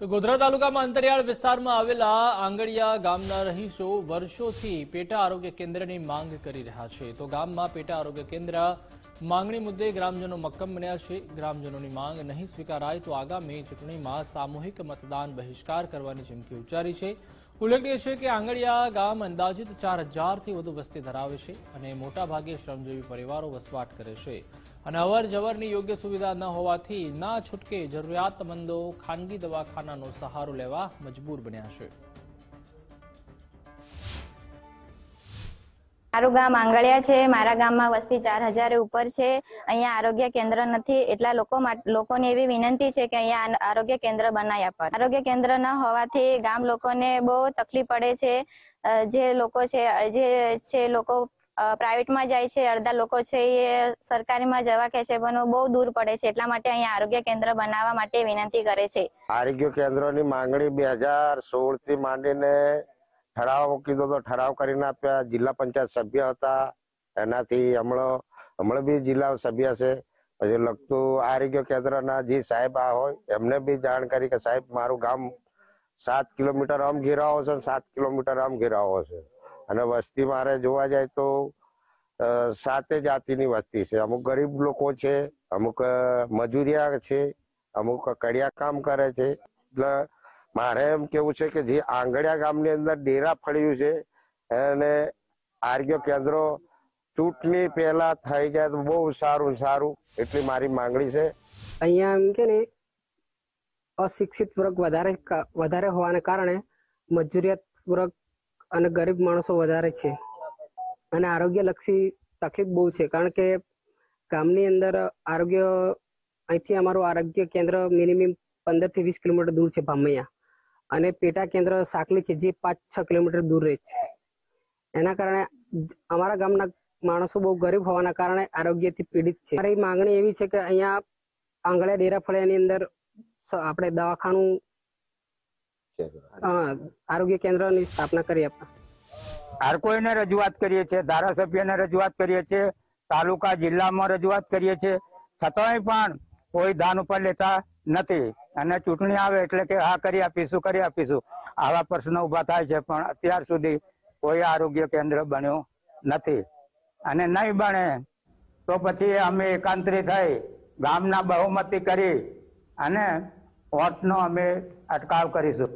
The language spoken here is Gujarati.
તો ગોધરા તાલુકામાં અંતરિયાળ વિસ્તારમાં આવેલા આંગળિયા ગામના રહીશો વર્ષોથી પેટા આરોગ્ય કેન્દ્રની માંગ કરી રહ્યા છે તો ગામમાં પેટા આરોગ્ય કેન્દ્ર માંગણી મુદ્દે ગ્રામજનો મક્કમ બન્યા છે ગ્રામજનોની માંગ નહીં સ્વીકારાય તો આગામી ચૂંટણીમાં સામૂહિક મતદાન બહિષ્કાર કરવાની ચીમકી ઉચ્ચારી છે ઉલ્લેખનીય છે કે આંગળિયા ગામ અંદાજિત ચાર હજારથી વધુ વસ્તી ધરાવે છે અને મોટાભાગે શ્રમજીવી પરિવારો વસવાટ કરે છે અને અવર યોગ્ય સુવિધા ન હોવાથી ના છૂટકે જરૂરિયાતમંદો ખાનગી દવાખાનાનો સહારો લેવા મજબૂર બન્યા છે મારું ગામ આંગળિયા છે મારા ગામમાં વસ્તી ચાર હજાર ઉપર છે અહીંયા આરોગ્ય કેન્દ્ર નથી એટલા લોકો લોકોને એવી વિનંતી છે કે અહીંયા આરોગ્ય કેન્દ્ર બનાવ્યા પર આરોગ્ય કેન્દ્ર ન હોવાથી ગામ લોકોને બહુ તકલીફ પડે છે જે લોકો છે જે છે લોકો પ્રાઇવેટમાં જાય છે અડધા લોકો છે એ સરકારીમાં જવા કે છે પણ બહુ દૂર પડે છે એટલા માટે અહીંયા આરોગ્ય કેન્દ્ર બનાવવા માટે વિનંતી કરે છે આરોગ્ય કેન્દ્રોની માંગણી બે હજાર સોળ થી માંડીને ઠરાવ કીધો તો ઠરાવ કરીને આપ્યા જિલ્લા પંચાયત સભ્ય હતા એનાથી હમણાં હમણાં બી જિલ્લા સભ્ય છે પછી લગતું આરોગ્ય કેન્દ્રના જે સાહેબ આ હોય એમને બી જાણ કરી કે સાહેબ મારું ગામ સાત કિલોમીટર આમ ઘેરાવો છે સાત કિલોમીટર આમ ઘેરાવો છે અને વસ્તી મારે જોવા જાય તો સાતે જાતિની વસ્તી છે અમુક ગરીબ લોકો છે અમુક મજૂરિયા છે અમુક કડિયા કામ કરે છે એટલે મારે એમ કેવું છે કે જે આંગળિયા ગામની અંદર ડેરા ફળ્યું છે અને આરોગ્ય કેન્દ્રો ચૂંટણી પહેલા થઈ જાય તો બહુ સારું સારું એટલી મારી માંગણી છે અહીંયા એમ કે ને અશિક્ષિત વર્ગ વધારે વધારે હોવાને કારણે મજૂરિયાત વર્ગ અને ગરીબ માણસો વધારે છે અને આરોગ્યલક્ષી તકલીફ બહુ છે કારણ કે ગામની અંદર આરોગ્ય અહીંથી અમારું આરોગ્ય કેન્દ્ર મિનિમમ પંદરથી વીસ કિલોમીટર દૂર છે ભામૈયા અને પેટા કેન્દ્ર સાકલી છે જે પાંચ છ કિલોમીટર દૂર રહે છે એના કારણે અમારા ગામના માણસો બહુ ગરીબ હોવાના કારણે આરોગ્યથી પીડિત છે મારી માંગણી એવી છે કે અહીંયા આંગળે ડેરા ફળિયાની અંદર આપણે દવાખાનું આરોગ્ય કેન્દ્રની સ્થાપના કરી આર કોઈને રજૂઆત કરીએ છીએ ધારાસભ્યને રજૂઆત કરીએ છીએ તાલુકા જિલ્લામાં રજૂઆત કરીએ છીએ છતાંય પણ કોઈ દાન ઉપર લેતા નથી અને ચૂંટણી આવે એટલે કે હા કરી આપીશું કરી આપીશું આવા પ્રશ્નો ઉભા થાય છે પણ અત્યાર સુધી કોઈ આરોગ્ય કેન્દ્ર બન્યું નથી અને નહીં બને તો પછી અમે એકાંતરી થઈ ગામના બહુમતી કરી અને વોટનો અમે અટકાવ કરીશું